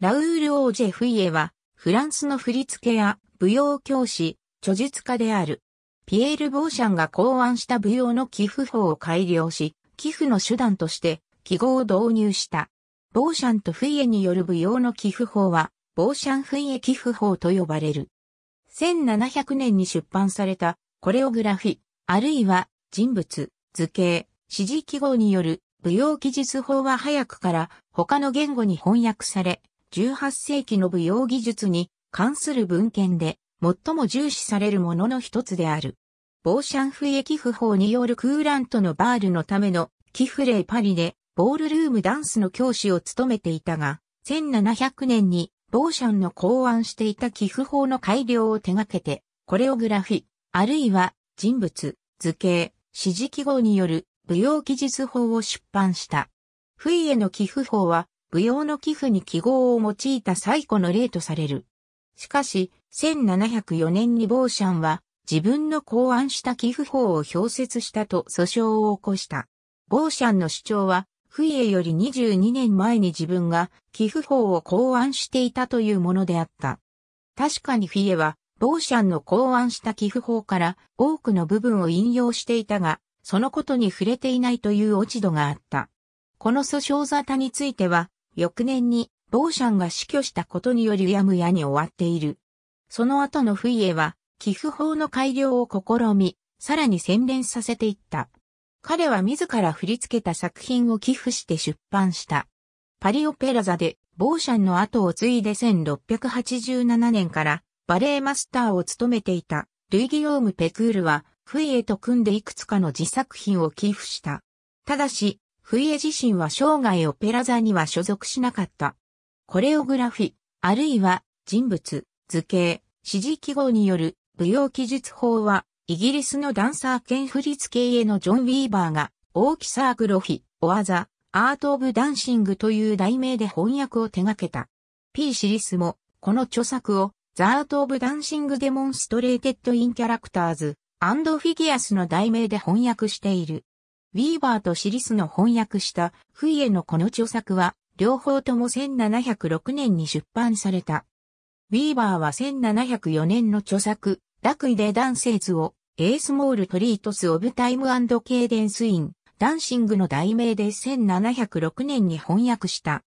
ラウール・オージェ・フイエは、フランスの振付や舞踊教師、著述家である。ピエール・ボーシャンが考案した舞踊の寄付法を改良し、寄付の手段として記号を導入した。ボーシャンとフイエによる舞踊の寄付法は、ボーシャン・フイエ寄付法と呼ばれる。1700年に出版された、コレオグラフィ、あるいは人物、図形、指示記号による舞踊記述法は早くから他の言語に翻訳され、18世紀の舞踊技術に関する文献で最も重視されるものの一つである。ボーシャンフイエ寄付法によるクーラントのバールのための寄付例パリでボールルームダンスの教師を務めていたが、1700年にボーシャンの考案していた寄付法の改良を手掛けて、コレオグラフィ、あるいは人物、図形、指示記号による舞踊技術法を出版した。フイエの寄付法は舞踊の寄付に記号を用いた最古の例とされる。しかし、1704年にボーシャンは自分の考案した寄付法を表説したと訴訟を起こした。ボーシャンの主張は、フィエより22年前に自分が寄付法を考案していたというものであった。確かにフィエは、ボーシャンの考案した寄付法から多くの部分を引用していたが、そのことに触れていないという落ち度があった。この訴訟沙汰については、翌年に、ボーシャンが死去したことによりやむやに終わっている。その後のフイエは、寄付法の改良を試み、さらに洗練させていった。彼は自ら振り付けた作品を寄付して出版した。パリオペラ座で、ボーシャンの後を継いで1687年からバレエマスターを務めていたルイ・ギヨーム・ペクールはフイエと組んでいくつかの自作品を寄付した。ただし、フイエ自身は生涯オペラ座には所属しなかった。コレオグラフィ、あるいは人物、図形、指示記号による舞踊記述法は、イギリスのダンサー兼振付家のジョン・ウィーバーが、大きサーグロフィ、オアザ、アート・オブ・ダンシングという題名で翻訳を手掛けた。P シリスも、この著作を、ザ・アート・オブ・ダンシング・デモンストレーテッド・イン・キャラクターズ、アンド・フィギュアスの題名で翻訳している。ウィーバーとシリスの翻訳したフイエのこの著作は、両方とも1706年に出版された。ウィーバーは1704年の著作、ラクイでセイズを、エースモールトリートスオブタイムケーデンスイン、ダンシングの題名で1706年に翻訳した。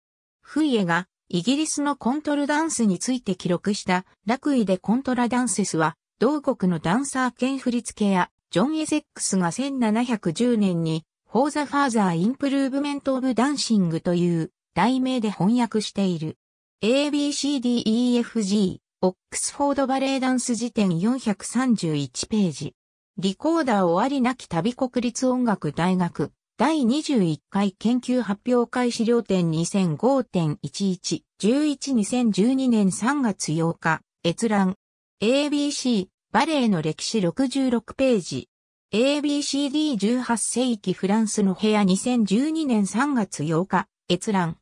フイエが、イギリスのコントルダンスについて記録した、ラクイでコントラダンセスは、同国のダンサー兼振付やジョン・エセックスが1710年に、For the Further Improvement of Dancing という題名で翻訳している。ABCDEFG、オックスフォードバレエダンス辞典431ページ。リコーダー終わりなき旅国立音楽大学、第21回研究発表会資料展2005.11、11-2012年3月8日、閲覧。ABC、バレエの歴史66ページ。ABCD18 世紀フランスの部屋2012年3月8日、閲覧。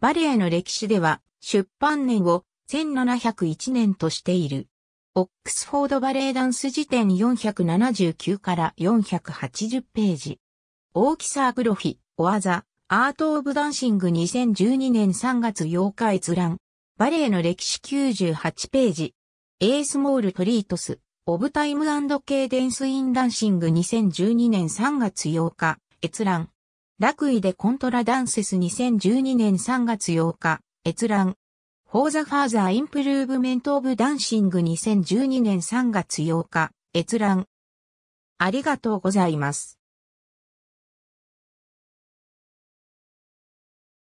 バレエの歴史では、出版年を1701年としている。オックスフォードバレエダンス辞典479から480ページ。大きさアグロフィ、おわざ、アート・オブ・ダンシング2012年3月8日閲覧。バレエの歴史98ページ。エースモール・トリートス、オブタイムケーデンスインダンシング2012年3月8日、閲覧。楽位でコントラダンセス2012年3月8日、閲覧。フォーザファーザーインプルーブメントオブダンシング2012年3月8日、閲覧。ありがとうございます。